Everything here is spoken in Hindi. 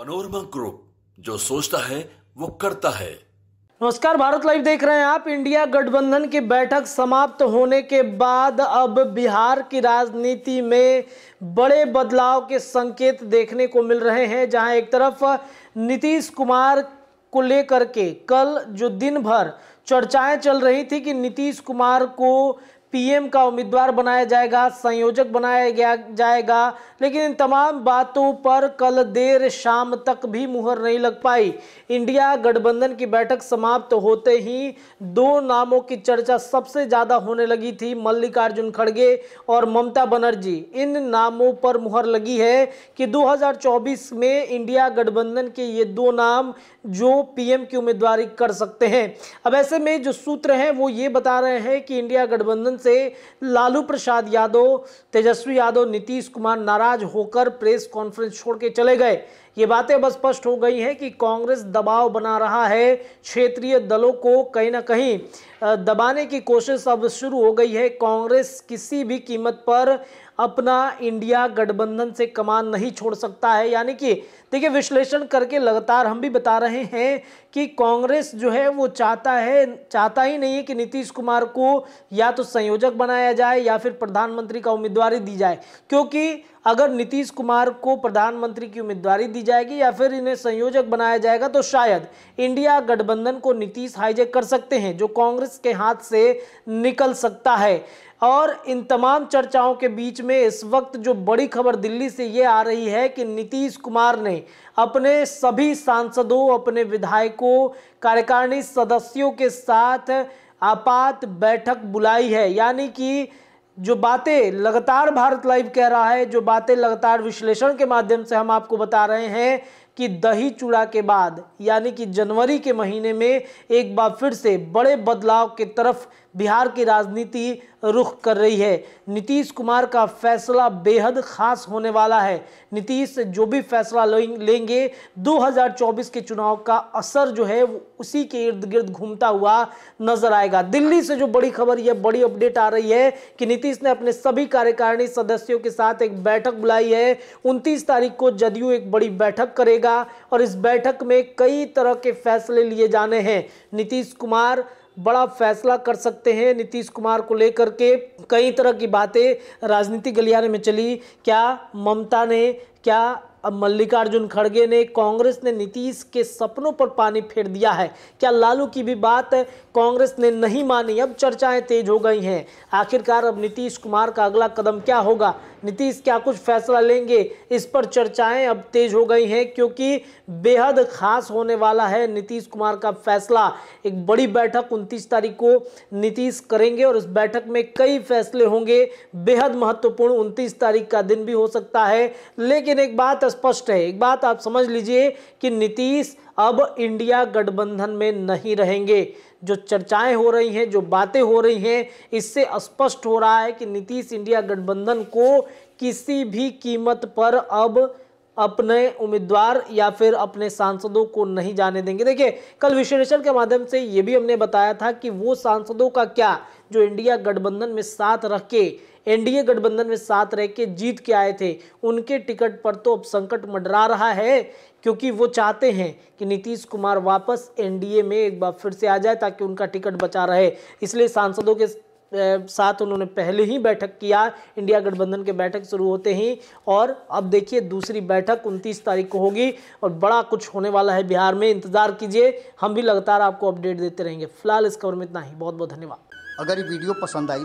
पनोरमा ग्रुप जो सोचता है वो करता है नमस्कार भारत लाइव देख रहे हैं आप इंडिया गठबंधन की बैठक समाप्त होने के बाद अब बिहार की राजनीति में बड़े बदलाव के संकेत देखने को मिल रहे हैं जहां एक तरफ नीतीश कुमार को लेकर के कल जो दिन भर चर्चाएं चल रही थी कि नीतीश कुमार को पीएम का उम्मीदवार बनाया जाएगा संयोजक बनाया गया जाएगा लेकिन इन तमाम बातों पर कल देर शाम तक भी मुहर नहीं लग पाई इंडिया गठबंधन की बैठक समाप्त होते ही दो नामों की चर्चा सबसे ज़्यादा होने लगी थी मल्लिकार्जुन खड़गे और ममता बनर्जी इन नामों पर मुहर लगी है कि 2024 में इंडिया गठबंधन के ये दो नाम जो पी की उम्मीदवारी कर सकते हैं अब ऐसे में जो सूत्र हैं वो ये बता रहे हैं कि इंडिया गठबंधन से लालू प्रसाद यादव तेजस्वी यादव नीतीश कुमार नाराज होकर प्रेस कॉन्फ्रेंस छोड़ के चले गए ये बातें अब स्पष्ट हो गई हैं कि कांग्रेस दबाव बना रहा है क्षेत्रीय दलों को कहीं ना कहीं दबाने की कोशिश अब शुरू हो गई है कांग्रेस किसी भी कीमत पर अपना इंडिया गठबंधन से कमान नहीं छोड़ सकता है यानी कि देखिए विश्लेषण करके लगातार हम भी बता रहे हैं कि कांग्रेस जो है वो चाहता है चाहता ही नहीं है कि नीतीश कुमार को या तो संयोजक बनाया जाए या फिर प्रधानमंत्री का उम्मीदवारी दी जाए क्योंकि अगर नीतीश कुमार को प्रधानमंत्री की उम्मीदवारी दी जाएगी या फिर इन्हें संयोजक बनाया जाएगा तो शायद इंडिया गठबंधन को नीतीश हाईजेक कर सकते हैं जो कांग्रेस के हाथ से निकल सकता है और इन तमाम चर्चाओं के बीच में इस वक्त जो बड़ी खबर दिल्ली से ये आ रही है कि नीतीश कुमार ने अपने सभी सांसदों अपने विधायकों कार्यकारिणी सदस्यों के साथ आपात बैठक बुलाई है यानी कि जो बातें लगातार भारत लाइव कह रहा है जो बातें लगातार विश्लेषण के माध्यम से हम आपको बता रहे हैं कि दही चूड़ा के बाद यानी कि जनवरी के महीने में एक बार फिर से बड़े बदलाव के तरफ बिहार की राजनीति रुख कर रही है नीतीश कुमार का फैसला बेहद खास होने वाला है नीतीश जो भी फैसला लेंगे 2024 के चुनाव का असर जो है वो उसी के इर्द गिर्द घूमता हुआ नजर आएगा दिल्ली से जो बड़ी खबर यह बड़ी अपडेट आ रही है कि नीतीश ने अपने सभी कार्यकारिणी सदस्यों के साथ एक बैठक बुलाई है उनतीस तारीख को जदयू एक बड़ी बैठक करेगा रहेगा और इस बैठक में कई तरह के फैसले लिए जाने हैं नीतीश कुमार बड़ा फैसला कर सकते हैं नीतीश कुमार को लेकर के कई तरह की बातें राजनीतिक गलियारे में चली क्या ममता ने क्या अब मल्लिकार्जुन खड़गे ने कांग्रेस ने नीतीश के सपनों पर पानी फेर दिया है क्या लालू की भी बात कांग्रेस ने नहीं मानी अब चर्चाएं तेज हो गई हैं आखिरकार अब नीतीश कुमार का अगला कदम क्या होगा नीतीश क्या कुछ फैसला लेंगे इस पर चर्चाएं अब तेज हो गई हैं क्योंकि बेहद खास होने वाला है नीतीश कुमार का फैसला एक बड़ी बैठक उनतीस तारीख को नीतीश करेंगे और इस बैठक में कई फैसले होंगे बेहद महत्वपूर्ण उनतीस तारीख का दिन भी हो सकता है लेकिन एक बात स्पष्ट है एक बात आप समझ लीजिए कि नीतीश अब इंडिया गठबंधन में नहीं रहेंगे जो चर्चाएं हो रही हैं जो बातें हो रही हैं इससे स्पष्ट हो रहा है कि नीतीश इंडिया गठबंधन को किसी भी कीमत पर अब अपने उम्मीदवार या फिर अपने सांसदों को नहीं जाने देंगे देखिए कल विश्लेषण के माध्यम से ये भी हमने बताया था कि वो सांसदों का क्या जो इंडिया गठबंधन में साथ रख के एनडीए गठबंधन में साथ रह के जीत के आए थे उनके टिकट पर तो अब संकट मंडरा रहा है क्योंकि वो चाहते हैं कि नीतीश कुमार वापस एनडीए में एक बार फिर से आ जाए ताकि उनका टिकट बचा रहे इसलिए सांसदों के साथ उन्होंने पहले ही बैठक किया इंडिया गठबंधन के बैठक शुरू होते ही और अब देखिए दूसरी बैठक 29 तारीख को होगी और बड़ा कुछ होने वाला है बिहार में इंतज़ार कीजिए हम भी लगातार आपको अपडेट देते रहेंगे फिलहाल इस खबर में इतना ही बहुत बहुत धन्यवाद अगर ये वीडियो पसंद आई